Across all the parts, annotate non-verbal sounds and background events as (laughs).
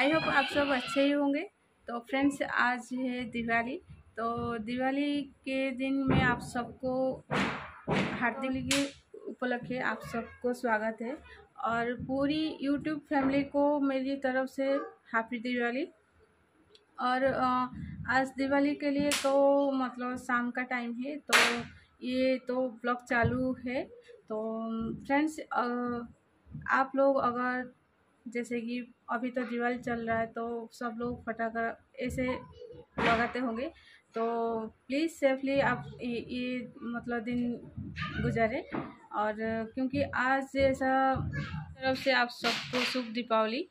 I hope आप सब अच्छे ही होंगे तो फ्रेंड्स आज है दिवाली तो दिवाली के दिन में आप सबको हार्दिक के उपलक्ष्य आप सबको स्वागत है और पूरी यूट्यूब फैमिली को मेरी तरफ से हैप्पी दिवाली और आज दिवाली के लिए तो मतलब शाम का टाइम है तो ये तो ब्लॉग चालू है तो फ्रेंड्स आप लोग अगर जैसे कि अभी तो दिवाली चल रहा है तो सब लोग फटाखा ऐसे लगाते होंगे तो प्लीज़ सेफली आप ये मतलब दिन गुजारे और क्योंकि आज ऐसा तरफ से आप सबको शुभ दीपावली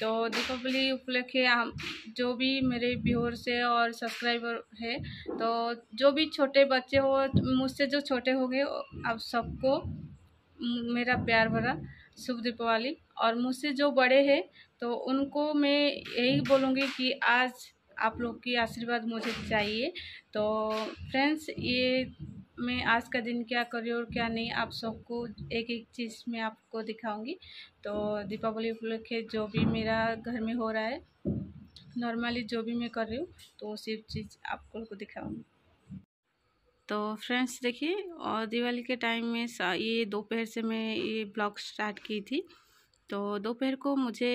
तो दीपावली उपलक्ष्य हम जो भी मेरे व्यूअर से और सब्सक्राइबर है तो जो भी छोटे बच्चे हो मुझसे जो छोटे हो गए आप सबको मेरा प्यार भरा शुभ दीपावली और मुझसे जो बड़े हैं तो उनको मैं यही बोलूँगी कि आज आप लोग की आशीर्वाद मुझे चाहिए तो फ्रेंड्स ये मैं आज का दिन क्या करी और क्या नहीं आप सबको एक एक चीज़ मैं आपको दिखाऊंगी तो दीपावली उपलक्ष्य जो भी मेरा घर में हो रहा है नॉर्मली जो भी मैं कर रही हूँ तो वो सिर्फ चीज़ आप लोग को दिखाऊंगी तो फ्रेंड्स देखिए और दिवाली के टाइम में ये दोपहर से मैं ये ब्लॉग स्टार्ट की थी तो दोपहर को मुझे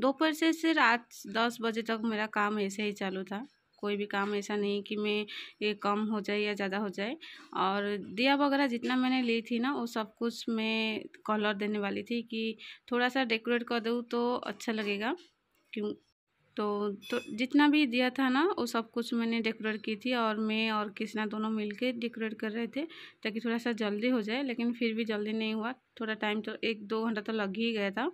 दोपहर से से रात दस बजे तक मेरा काम ऐसे ही चालू था कोई भी काम ऐसा नहीं कि मैं ये कम हो जाए या ज़्यादा हो जाए और दिया वगैरह जितना मैंने ली थी ना वो सब कुछ मैं कलर देने वाली थी कि थोड़ा सा डेकोरेट कर दूँ तो अच्छा लगेगा क्यों तो तो जितना भी दिया था ना वो सब कुछ मैंने डेकोरेट की थी और मैं और कृष्णा दोनों मिलके डेकोरेट कर रहे थे ताकि थोड़ा सा जल्दी हो जाए लेकिन फिर भी जल्दी नहीं हुआ थोड़ा टाइम तो एक दो घंटा तो लग ही गया था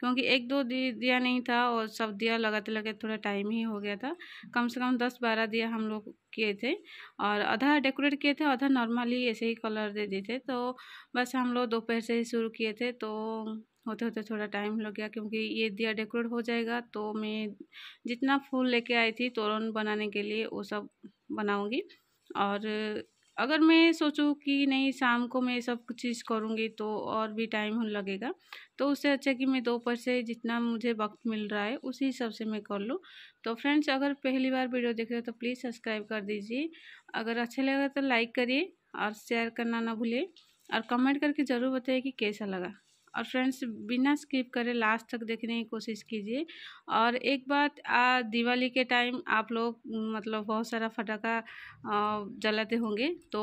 क्योंकि एक दो दिया नहीं था और सब दिया लगाते लगाते थोड़ा टाइम ही हो गया था कम से कम दस बारह दिया हम लोग किए थे और आधा डेकोरेट किए थे आधा नॉर्मली ऐसे ही कलर दे दिए थे तो बस हम लोग दोपहर से ही शुरू किए थे तो होते होते थोड़ा टाइम लग गया क्योंकि ये दिया डेकोरेट हो जाएगा तो मैं जितना फूल लेके आई थी तोरण बनाने के लिए वो सब बनाऊँगी और अगर मैं सोचूं कि नहीं शाम को मैं सब चीज़ करूँगी तो और भी टाइम लगेगा तो उससे अच्छा कि मैं दोपहर से जितना मुझे वक्त मिल रहा है उसी हिसाब से मैं कर लूँ तो फ्रेंड्स अगर पहली बार वीडियो देख रहे हो तो प्लीज़ सब्सक्राइब कर दीजिए अगर अच्छा लगा तो लाइक करिए और शेयर करना ना भूलिए और कमेंट करके ज़रूर बताइए कि कैसा लगा और फ्रेंड्स बिना स्किप करे लास्ट तक देखने की कोशिश कीजिए और एक बात आ, दिवाली के टाइम आप लोग मतलब बहुत सारा फटाखा जलाते होंगे तो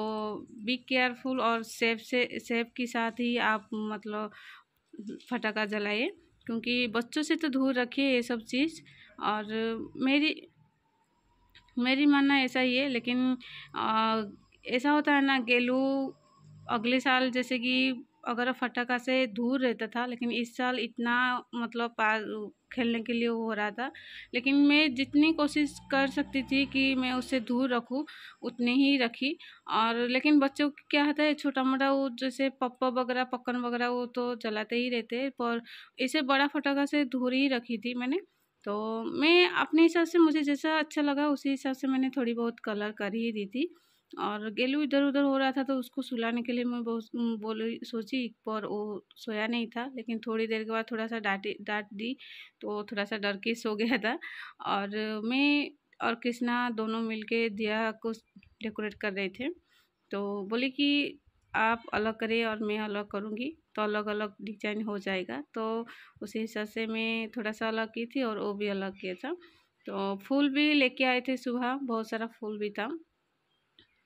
बी केयरफुल और सेफ से सेफ के साथ ही आप मतलब फटाखा जलाइए क्योंकि बच्चों से तो दूर रखिए ये सब चीज़ और मेरी मेरी मानना ऐसा ही है लेकिन ऐसा होता है ना गेलू अगले साल जैसे कि अगर फटाखा से दूर रहता था लेकिन इस साल इतना मतलब खेलने के लिए वो हो रहा था लेकिन मैं जितनी कोशिश कर सकती थी कि मैं उससे दूर रखूँ उतनी ही रखी और लेकिन बच्चों को क्या होता है छोटा मोटा वो जैसे पप्पा वगैरह पक्कन वगैरह वो तो जलाते ही रहते पर इसे बड़ा फटाखा से दूर ही रखी थी मैंने तो मैं अपने हिसाब से मुझे जैसा अच्छा लगा उसी हिसाब से मैंने थोड़ी बहुत कलर कर ही दी थी और गेलू इधर उधर हो रहा था तो उसको सुलाने के लिए मैं बहुत बोली सोची पर वो सोया नहीं था लेकिन थोड़ी देर के बाद थोड़ा सा डांटी डांट दी तो थोड़ा सा डर के सो गया था और मैं और कृष्णा दोनों मिलके दिया को डेकोरेट कर रहे थे तो बोले कि आप अलग करें और मैं अलग करूँगी तो अलग अलग डिजाइन हो जाएगा तो उसी हिसाब से मैं थोड़ा सा अलग की थी और वो भी अलग किया था तो फूल भी लेके आए थे सुबह बहुत सारा फूल भी था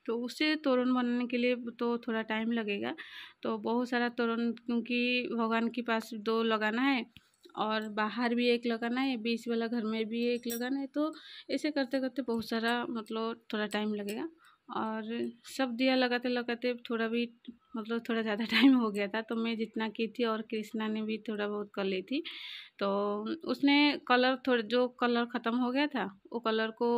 तो उससे तोरण बनाने के लिए तो थोड़ा टाइम लगेगा तो बहुत सारा तोरण क्योंकि भगवान के पास दो लगाना है और बाहर भी एक लगाना है बीच वाला घर में भी एक लगाना है तो ऐसे करते करते बहुत सारा मतलब थोड़ा टाइम लगेगा और सब दिया लगाते लगाते थोड़ा भी मतलब थोड़ा ज़्यादा (laughs) टाइम हो गया था तो मैं जितना की थी और कृष्णा ने भी थोड़ा बहुत कर ली थी तो उसने कलर थोड़ा जो कलर ख़त्म हो गया था वो कलर को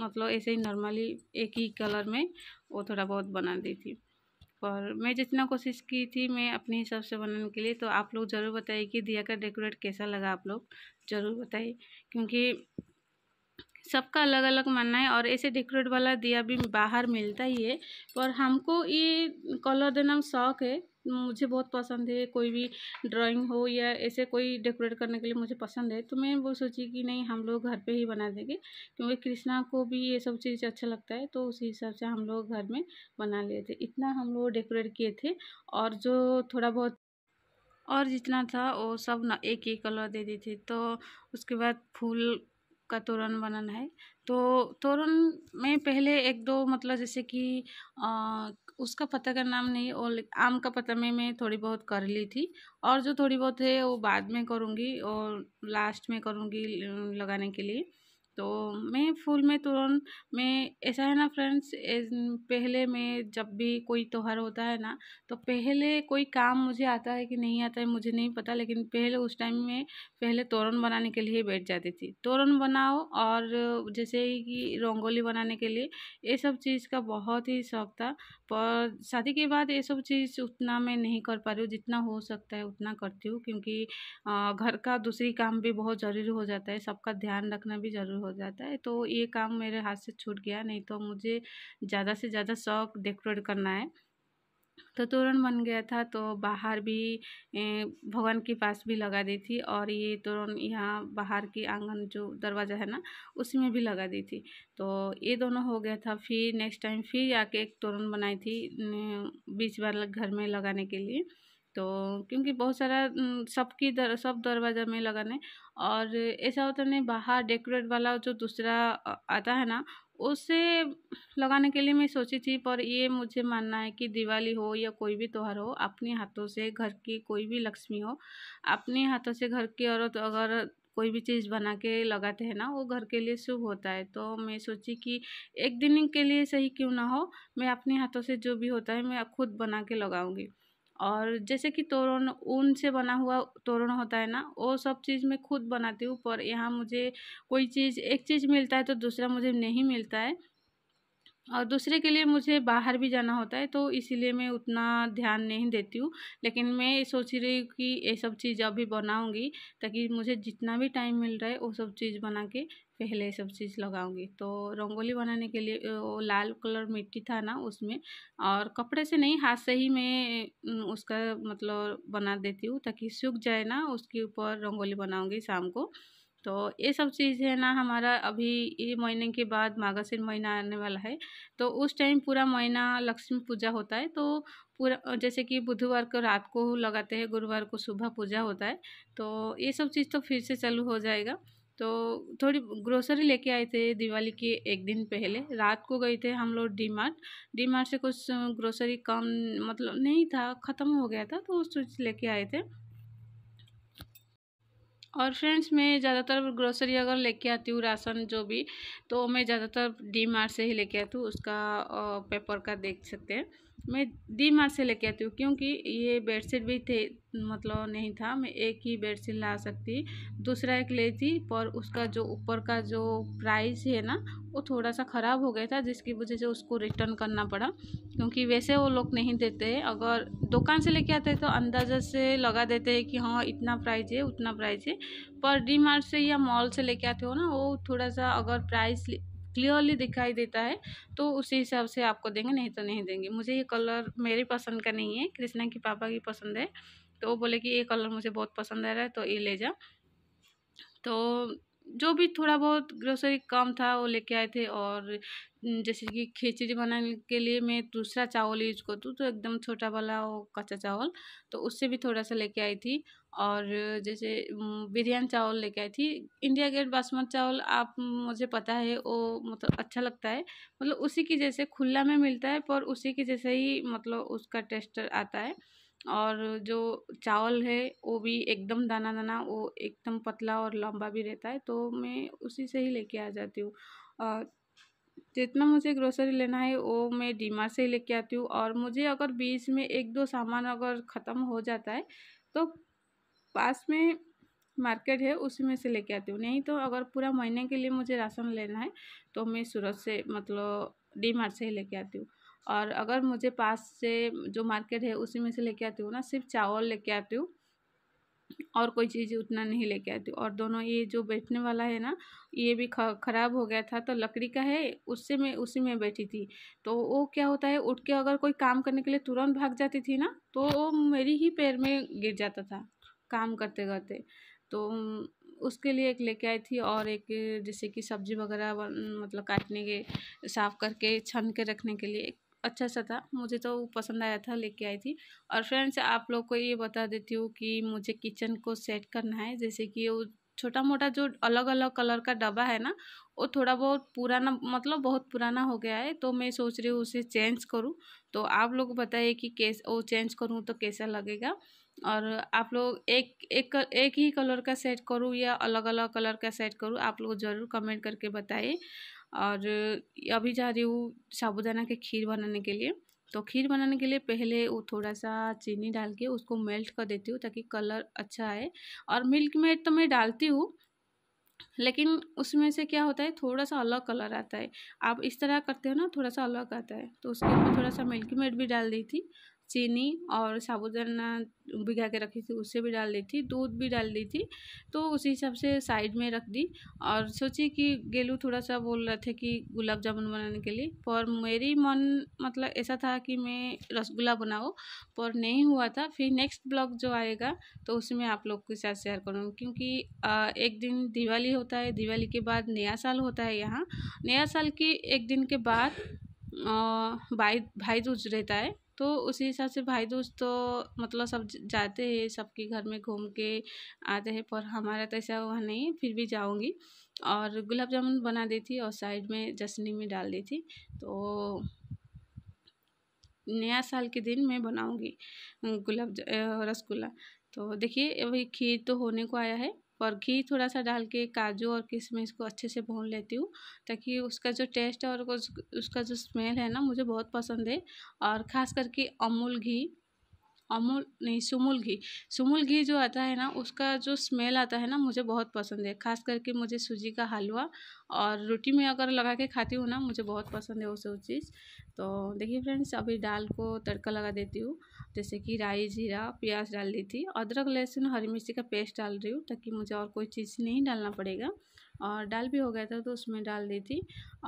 मतलब ऐसे ही नॉर्मली एक ही कलर में वो थोड़ा बहुत बना दी थी पर मैं जितना कोशिश की थी मैं अपने हिसाब से बनाने के लिए तो आप लोग ज़रूर बताइए कि दिया का डेकोरेट कैसा लगा आप लोग ज़रूर बताइए क्योंकि सबका अलग अलग मानना है और ऐसे डेकोरेट वाला दिया भी बाहर मिलता ही है पर हमको ये कलर देना शौक है मुझे बहुत पसंद है कोई भी ड्राइंग हो या ऐसे कोई डेकोरेट करने के लिए मुझे पसंद है तो मैं वो सोची कि नहीं हम लोग घर पे ही बना देंगे क्योंकि कृष्णा को भी ये सब चीज़ अच्छा लगता है तो उसी हिसाब से हम लोग घर में बना लिए थे इतना हम लोग डेकोरेट किए थे और जो थोड़ा बहुत और जितना था वो सब ना एक एक कलर दे दी थी तो उसके बाद फूल का तोरण बनन है तो तोरण में पहले एक दो मतलब जैसे कि उसका पता का नाम नहीं और आम का पता में मैं थोड़ी बहुत कर ली थी और जो थोड़ी बहुत है वो बाद में करूँगी और लास्ट में करूँगी लगाने के लिए तो मैं फूल में तुरंत तो मैं ऐसा है ना फ्रेंड्स पहले मैं जब भी कोई त्यौहार होता है ना तो पहले कोई काम मुझे आता है कि नहीं आता है मुझे नहीं पता लेकिन पहले उस टाइम में पहले तोरण बनाने के लिए बैठ जाती थी तोरण बनाओ और जैसे कि रंगोली बनाने के लिए ये सब चीज़ का बहुत ही शौक था पर शादी के बाद ये सब चीज़ उतना मैं नहीं कर पा रही हूँ जितना हो सकता है उतना करती हूँ क्योंकि घर का दूसरी काम भी बहुत ज़रूरी हो जाता है सबका ध्यान रखना भी ज़रूरी हो जाता है तो ये काम मेरे हाथ से छूट गया नहीं तो मुझे ज़्यादा से ज़्यादा शौक डेकोरेट करना है तो तोरण बन गया था तो बाहर भी भगवान के पास भी लगा दी थी और ये तोरण यहाँ बाहर की आंगन जो दरवाज़ा है ना उसमें भी लगा दी थी तो ये दोनों हो गया था फिर नेक्स्ट टाइम फिर आके एक तोरण बनाई थी बीच बार घर में लगाने के लिए तो क्योंकि बहुत सारा सबकी दर, सब दरवाज़ा में लगाने और ऐसा होता नहीं बाहर डेकोरेट वाला जो दूसरा आता है ना उसे लगाने के लिए मैं सोची थी पर ये मुझे मानना है कि दिवाली हो या कोई भी त्यौहार हो अपने हाथों से घर की कोई भी लक्ष्मी हो अपने हाथों से घर की औरत तो अगर कोई भी चीज़ बना के लगाते हैं ना वो घर के लिए शुभ होता है तो मैं सोची कि एक दिन के लिए सही क्यों ना हो मैं अपने हाथों से जो भी होता है मैं खुद बना के लगाऊँगी और जैसे कि तोरण ऊन से बना हुआ तोरण होता है ना वो सब चीज़ मैं खुद बनाती हूँ पर यहाँ मुझे कोई चीज़ एक चीज़ मिलता है तो दूसरा मुझे नहीं मिलता है और दूसरे के लिए मुझे बाहर भी जाना होता है तो इसीलिए मैं उतना ध्यान नहीं देती हूँ लेकिन मैं सोच रही हूँ कि ये सब चीज़ अभी बनाऊँगी ताकि मुझे जितना भी टाइम मिल रहा है वो सब चीज़ बना के पहले सब चीज़ लगाऊंगी तो रंगोली बनाने के लिए वो लाल कलर मिट्टी था ना उसमें और कपड़े से नहीं हाथ से ही मैं उसका मतलब बना देती हूँ ताकि सूख जाए ना उसके ऊपर रंगोली बनाऊंगी शाम को तो ये सब चीज़ है ना हमारा अभी ये महीने के बाद मागासिन महीना आने वाला है तो उस टाइम पूरा महीना लक्ष्मी पूजा होता है तो पूरा जैसे कि बुधवार को रात को लगाते हैं गुरुवार को सुबह पूजा होता है तो ये सब चीज़ तो फिर से चालू हो जाएगा तो थोड़ी ग्रोसरी लेके आए थे दिवाली के एक दिन पहले रात को गए थे हम लोग डी मार्ट डी मार्ट से कुछ ग्रोसरी कम मतलब नहीं था ख़त्म हो गया था तो उस चीज़ लेके आए थे और फ्रेंड्स मैं ज़्यादातर ग्रोसरी अगर लेके आती हूँ राशन जो भी तो मैं ज़्यादातर डी मार्ट से ही लेके आती हूँ उसका पेपर का देख सकते हैं मैं डी मार्ट से लेके आती हूँ क्योंकि ये बेडशीट भी थे मतलब नहीं था मैं एक ही बेडशीट ला सकती दूसरा एक ले थी पर उसका जो ऊपर का जो प्राइस है ना वो थोड़ा सा ख़राब हो गया था जिसकी वजह से उसको रिटर्न करना पड़ा क्योंकि वैसे वो लोग नहीं देते अगर दुकान से लेके आते हैं तो अंदाजा से लगा देते हैं कि हाँ इतना प्राइस है उतना प्राइस है पर डी मार्ट से या मॉल से लेके आते हो ना वो थोड़ा सा अगर प्राइस क्लियरली दिखाई देता है तो उसी हिसाब से आपको देंगे नहीं तो नहीं देंगे मुझे ये कलर मेरी पसंद का नहीं है कृष्णा की पापा की पसंद है तो वो बोले कि ये कलर मुझे बहुत पसंद आ रहा है तो ये ले जा तो जो भी थोड़ा बहुत ग्रोसरी काम था वो लेके आए थे और जैसे कि खिचड़ी बनाने के लिए मैं दूसरा चावल यूज करती हूँ तो एकदम छोटा वाला वो कच्चा चावल तो उससे भी थोड़ा सा लेके आई थी और जैसे बिरयानी चावल लेके आई थी इंडिया गेट बासमत चावल आप मुझे पता है वो मतलब अच्छा लगता है मतलब उसी की जैसे खुला में मिलता है पर उसी की जैसे ही मतलब उसका टेस्ट आता है और जो चावल है वो भी एकदम दाना दाना वो एकदम पतला और लम्बा भी रहता है तो मैं उसी से ही लेके आ जाती हूँ जितना मुझे ग्रोसरी लेना है वो मैं डी मार्ट से ही लेके आती हूँ और मुझे अगर बीच में एक दो सामान अगर ख़त्म हो जाता है तो पास में मार्केट है उसी में से लेके आती हूँ नहीं तो अगर पूरा महीने के लिए मुझे राशन लेना है तो मैं सूरत से मतलब डी मार्ट से ही लेके आती हूँ और अगर मुझे पास से जो मार्केट है उसी में से लेके आती हूँ ना सिर्फ चावल लेके आती हूँ और कोई चीज़ उतना नहीं लेके आती और दोनों ये जो बैठने वाला है ना ये भी ख़राब हो गया था तो लकड़ी का है उससे मैं उसी में बैठी थी तो वो क्या होता है उठ के अगर कोई काम करने के लिए तुरंत भाग जाती थी ना तो वो मेरी ही पैर में गिर जाता था काम करते करते तो उसके लिए एक लेके आई थी और एक जैसे कि सब्जी वगैरह मतलब काटने के साफ़ करके छन के रखने के लिए अच्छा सा था मुझे तो पसंद आया था लेके आई थी और फ्रेंड्स आप लोग को ये बता देती हूँ कि मुझे किचन को सेट करना है जैसे कि वो छोटा मोटा जो अलग अलग कलर का डब्बा है ना वो थोड़ा बहुत पुराना मतलब बहुत पुराना हो गया है तो मैं सोच रही हूँ उसे चेंज करूँ तो आप लोग बताइए कि कैस वो चेंज करूँ तो कैसा लगेगा और आप लोग एक एक एक ही कलर का सेट करूँ या अलग अलग कलर का सेट करूँ आप लोग ज़रूर कमेंट करके बताइए और अभी जा रही हूँ साबूदाना के खीर बनाने के लिए तो खीर बनाने के लिए पहले वो थोड़ा सा चीनी डाल के उसको मेल्ट कर देती हूँ ताकि कलर अच्छा आए और मिल्क मेड तो मैं डालती हूँ लेकिन उसमें से क्या होता है थोड़ा सा अलग कलर आता है आप इस तरह करते हो ना थोड़ा सा अलग आता है तो उसके ऊपर थोड़ा सा मिल्की मेड भी डाल दी थी चीनी और साबुदाना भिगा के रखी थी उससे भी डाल दी थी दूध भी डाल दी थी तो उसी हिसाब से साइड में रख दी और सोची कि गेलू थोड़ा सा बोल रहे थे कि गुलाब जामुन बनाने के लिए पर मेरी मन मतलब ऐसा था कि मैं रसगुल्ला बनाऊँ पर नहीं हुआ था फिर नेक्स्ट ब्लॉग जो आएगा तो उसमें आप लोग के साथ शेयर करूँगी क्योंकि एक दिन दिवाली होता है दिवाली के बाद नया साल होता है यहाँ नया साल की एक दिन के बाद भाई भाई दूज रहता है तो उसी हिसाब से भाई दोस्त तो मतलब सब जाते हैं सबके घर में घूम के आते हैं पर हमारा तो ऐसा हुआ नहीं फिर भी जाऊँगी और गुलाब जामुन बना दी थी और साइड में जसनी में डाल दी थी तो नया साल के दिन मैं बनाऊंगी गुलाब रसगुल्ला तो देखिए अभी खीर तो होने को आया है और घी थोड़ा सा डाल के काजू और किशमिश को अच्छे से भून लेती हूँ ताकि उसका जो टेस्ट है और उसका जो स्मेल है ना मुझे बहुत पसंद है और ख़ास करके अमूल घी अमूल नहीं सुमूल घी सुमूल घी जो आता है ना उसका जो स्मेल आता है ना मुझे बहुत पसंद है खास करके मुझे सूजी का हलवा और रोटी में अगर लगा के खाती हूँ ना मुझे बहुत पसंद है वो सब चीज़ तो देखिए फ्रेंड्स अभी दाल को तड़का लगा देती हूँ जैसे कि राई जीरा प्याज डाल दी थी अदरक लहसुन हरी मिर्ची का पेस्ट डाल रही हूँ ताकि मुझे और कोई चीज़ नहीं डालना पड़ेगा और दाल भी हो गया था तो उसमें डाल दी थी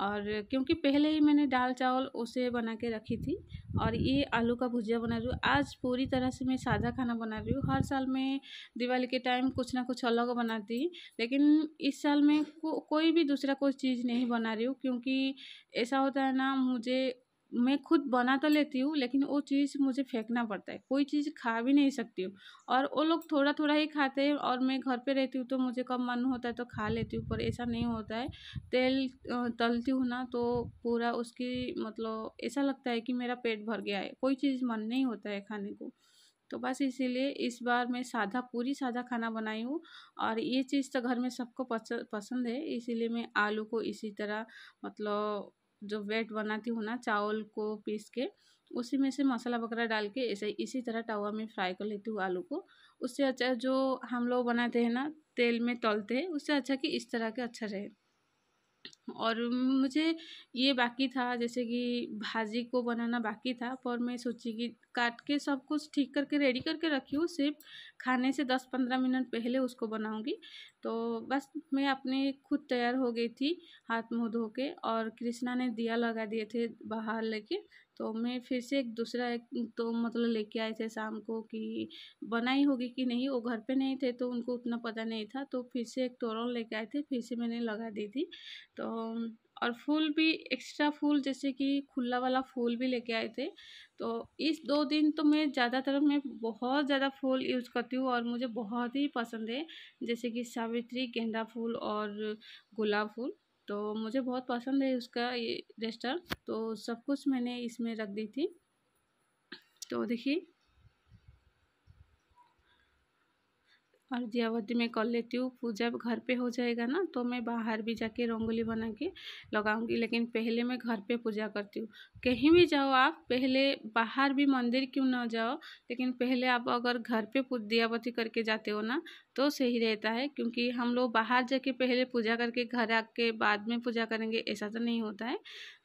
और क्योंकि पहले ही मैंने दाल चावल उसे बना के रखी थी और ये आलू का भुजिया बना रही हूँ आज पूरी तरह से मैं सादा खाना बना रही हूँ हर साल मैं दिवाली के टाइम कुछ ना कुछ अलग बनाती हूँ लेकिन इस साल मैं को, कोई भी दूसरा कोई चीज़ नहीं बना रही हूँ क्योंकि ऐसा होता है ना मुझे मैं खुद बना तो लेती हूँ लेकिन वो चीज़ मुझे फेंकना पड़ता है कोई चीज़ खा भी नहीं सकती हूँ और वो लोग थोड़ा थोड़ा ही खाते हैं और मैं घर पे रहती हूँ तो मुझे कम मन होता है तो खा लेती हूँ पर ऐसा नहीं होता है तेल तलती हूँ ना तो पूरा उसकी मतलब ऐसा लगता है कि मेरा पेट भर गया है कोई चीज़ मन नहीं होता है खाने को तो बस इसीलिए इस बार मैं सादा पूरी सादा खाना बनाई हूँ और ये चीज़ तो घर में सबको पसंद है इसीलिए मैं आलू को इसी तरह मतलब जो वेट बनाती हूँ ना चावल को पीस के उसी में से मसाला वगैरह डाल के ऐसे इसी तरह तवा में फ्राई कर लेती हूँ आलू को उससे अच्छा जो हम लोग बनाते हैं ना तेल में तलते हैं उससे अच्छा कि इस तरह के अच्छा रहे और मुझे ये बाकी था जैसे कि भाजी को बनाना बाकी था पर मैं सोची कि काट के सब कुछ ठीक करके रेडी करके रखी हूँ सिर्फ खाने से दस पंद्रह मिनट पहले उसको बनाऊँगी तो बस मैं अपने खुद तैयार हो गई थी हाथ मुँह धो के और कृष्णा ने दिया लगा दिए थे बाहर लेके तो मैं फिर से एक दूसरा एक तो मतलब लेके आए थे शाम को कि बनाई होगी कि नहीं वो घर पे नहीं थे तो उनको उतना पता नहीं था तो फिर से एक तोरण लेके आए थे फिर से मैंने लगा दी थी तो और फूल भी एक्स्ट्रा फूल जैसे कि खुला वाला फूल भी लेके आए थे तो इस दो दिन तो मैं ज़्यादातर मैं बहुत ज़्यादा फूल यूज़ करती हूँ और मुझे बहुत ही पसंद है जैसे कि सावित्री गेंदा फूल और गुलाब फूल तो मुझे बहुत पसंद है उसका ये रेस्टर तो सब कुछ मैंने इसमें रख दी थी तो देखिए और दियावती में कर लेती हूँ पूजा घर पे हो जाएगा ना तो मैं बाहर भी जाके रंगोली बना के लगाऊंगी लेकिन पहले मैं घर पे पूजा करती हूँ कहीं भी जाओ आप पहले बाहर भी मंदिर क्यों ना जाओ लेकिन पहले आप अगर घर पे दियावती करके जाते हो ना तो सही रहता है क्योंकि हम लोग बाहर जाके पहले पूजा करके घर आके बाद में पूजा करेंगे ऐसा तो नहीं होता है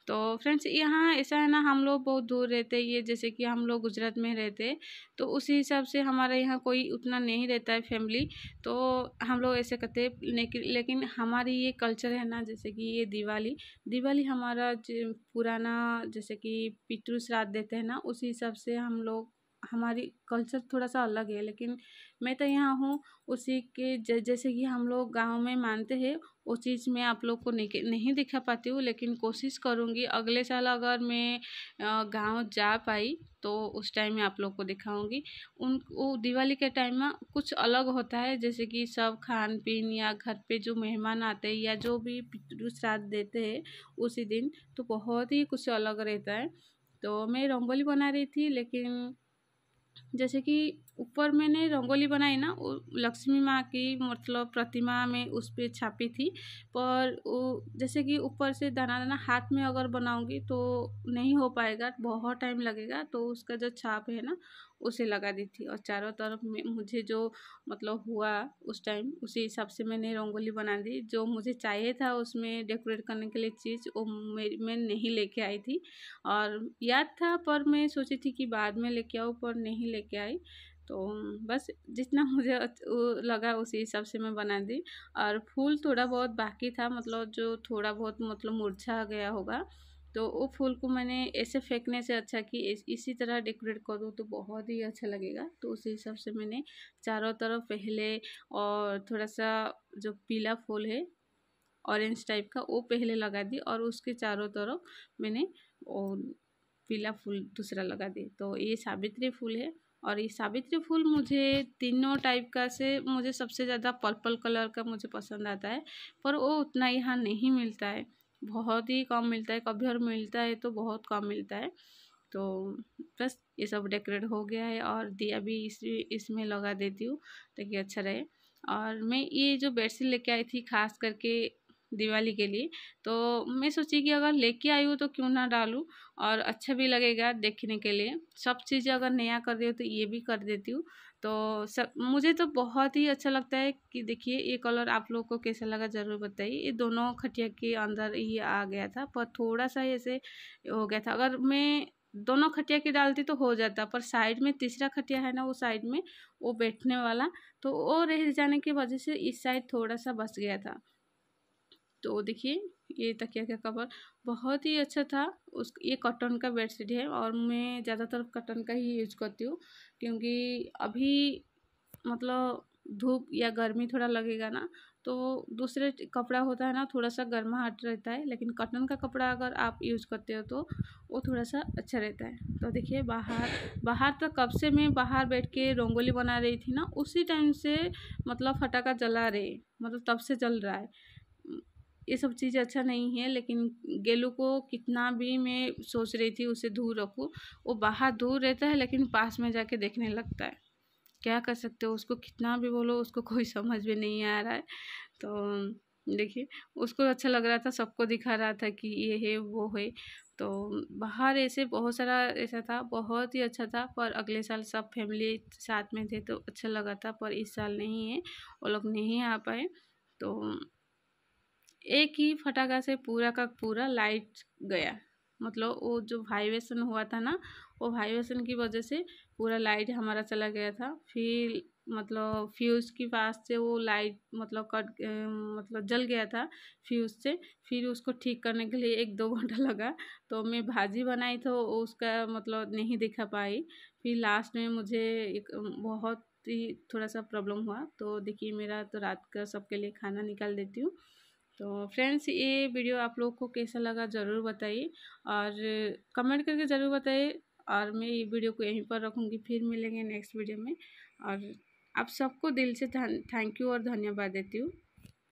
तो फ्रेंड्स यहाँ ऐसा है ना हम लोग बहुत दूर रहते ये जैसे कि हम लोग गुजरात में रहते तो उसी हिसाब से हमारे यहाँ कोई उतना नहीं रहता है फैमिली तो हम लोग ऐसे करते लेकिन लेकिन हमारी ये कल्चर है ना जैसे कि ये दिवाली दिवाली हमारा पुराना जैसे कि पितृ श्राद्ध देते हैं ना उसी हिसाब से हम लोग हमारी कल्चर थोड़ा सा अलग है लेकिन मैं तो यहाँ हूँ उसी के जैसे कि हम लोग गाँव में मानते हैं वो चीज़ मैं आप लोग को नहीं दिखा पाती हूँ लेकिन कोशिश करूँगी अगले साल अगर मैं गाँव जा पाई तो उस टाइम में आप लोग को दिखाऊँगी उन वो दिवाली के टाइम में कुछ अलग होता है जैसे कि सब खान पीन या घर पे जो मेहमान आते हैं या जो भी पितृ श्राद्ध देते हैं उसी दिन तो बहुत ही कुछ अलग रहता है तो मैं रंगोली बना रही थी लेकिन जैसे कि ऊपर मैंने रंगोली बनाई ना लक्ष्मी माँ की मतलब प्रतिमा में उस पर छापी थी पर वो जैसे कि ऊपर से दाना दाना हाथ में अगर बनाऊँगी तो नहीं हो पाएगा बहुत टाइम लगेगा तो उसका जो छाप है ना उसे लगा दी थी और चारों तरफ में मुझे जो मतलब हुआ उस टाइम उसी हिसाब से मैंने रंगोली बना दी जो मुझे चाहिए था उसमें डेकोरेट करने के लिए चीज़ वो मेरी मैं नहीं लेके आई थी और याद था पर मैं सोची थी कि बाद में लेके आऊँ पर नहीं लेके आई तो बस जितना (laughs) मुझे लगा उसी हिसाब से मैं बना दी और फूल थोड़ा बहुत बाकी था मतलब जो थोड़ा बहुत मतलब मुरझा गया होगा तो वो फूल को मैंने ऐसे फेंकने से अच्छा कि इसी तरह डेकोरेट कर दूँ तो बहुत ही अच्छा लगेगा तो उसी हिसाब से मैंने चारों तरफ पहले और थोड़ा सा जो पीला फूल है ऑरेंज टाइप का वो पहले लगा दी और उसके चारों तरफ मैंने पीला फूल दूसरा लगा दी तो ये सावित्री फूल है और ये सावित्री फूल मुझे तीनों टाइप का से मुझे सबसे ज़्यादा पर्पल कलर का मुझे पसंद आता है पर वो उतना यहाँ नहीं मिलता है बहुत ही कम मिलता है कभी और मिलता है तो बहुत कम मिलता है तो बस ये सब डेकोरेट हो गया है और दिया भी इस इसमें लगा देती हूँ ताकि अच्छा रहे और मैं ये जो बेडशीट लेके आई थी खास करके दिवाली के लिए तो मैं सोची कि अगर लेके आई हूँ तो क्यों ना डालूँ और अच्छा भी लगेगा देखने के लिए सब चीज़ें अगर नया कर रही हो तो ये भी कर देती हूँ तो सब मुझे तो बहुत ही अच्छा लगता है कि देखिए ये कलर आप लोग को कैसा लगा ज़रूर बताइए ये दोनों खटिया के अंदर ही आ गया था पर थोड़ा सा ऐसे हो गया था अगर मैं दोनों खटिया के डालती तो हो जाता पर साइड में तीसरा खटिया है ना वो साइड में वो बैठने वाला तो वो रह जाने की वजह से इस साइड थोड़ा सा बस गया था तो देखिए ये तकिया का कवर बहुत ही अच्छा था उस ये कॉटन का बेडशीट है और मैं ज़्यादातर कॉटन का ही यूज करती हूँ क्योंकि अभी मतलब धूप या गर्मी थोड़ा लगेगा ना तो दूसरे कपड़ा होता है ना थोड़ा सा गर्माहट रहता है लेकिन कॉटन का कपड़ा अगर आप यूज़ करते हो तो वो थोड़ा सा अच्छा रहता है तो देखिए बाहर बाहर तो कब से मैं बाहर बैठ के रंगोली बना रही थी ना उसी टाइम से मतलब फटाका जला रहे मतलब तब से जल रहा है ये सब चीज़ अच्छा नहीं है लेकिन गेलू को कितना भी मैं सोच रही थी उसे दूर रखूँ वो बाहर दूर रहता है लेकिन पास में जाके देखने लगता है क्या कर सकते हो उसको कितना भी बोलो उसको कोई समझ में नहीं आ रहा है तो देखिए उसको अच्छा लग रहा था सबको दिखा रहा था कि ये है वो है तो बाहर ऐसे बहुत सारा ऐसा था बहुत ही अच्छा था पर अगले साल सब फैमिली साथ में थे तो अच्छा लगा था पर इस साल नहीं है वो लोग नहीं आ पाए तो एक ही फटाखा से पूरा का पूरा लाइट गया मतलब वो जो वाइब्रेशन हुआ था ना वो वाइब्रेशन की वजह से पूरा लाइट हमारा चला गया था फिर मतलब फ्यूज़ के पास से वो लाइट मतलब कट मतलब जल गया था फ्यूज़ से फिर उसको ठीक करने के लिए एक दो घंटा (laughs) लगा तो मैं भाजी बनाई तो उसका मतलब नहीं दिखा पाई फिर लास्ट में मुझे एक बहुत ही थोड़ा सा प्रॉब्लम हुआ तो देखिए मेरा तो रात का सबके लिए खाना निकाल देती हूँ तो फ्रेंड्स ये वीडियो आप लोग को कैसा लगा ज़रूर बताइए और कमेंट करके ज़रूर बताइए और मैं ये वीडियो को यहीं पर रखूँगी फिर मिलेंगे नेक्स्ट वीडियो में और आप सबको दिल से थैंक यू और धन्यवाद देती हूँ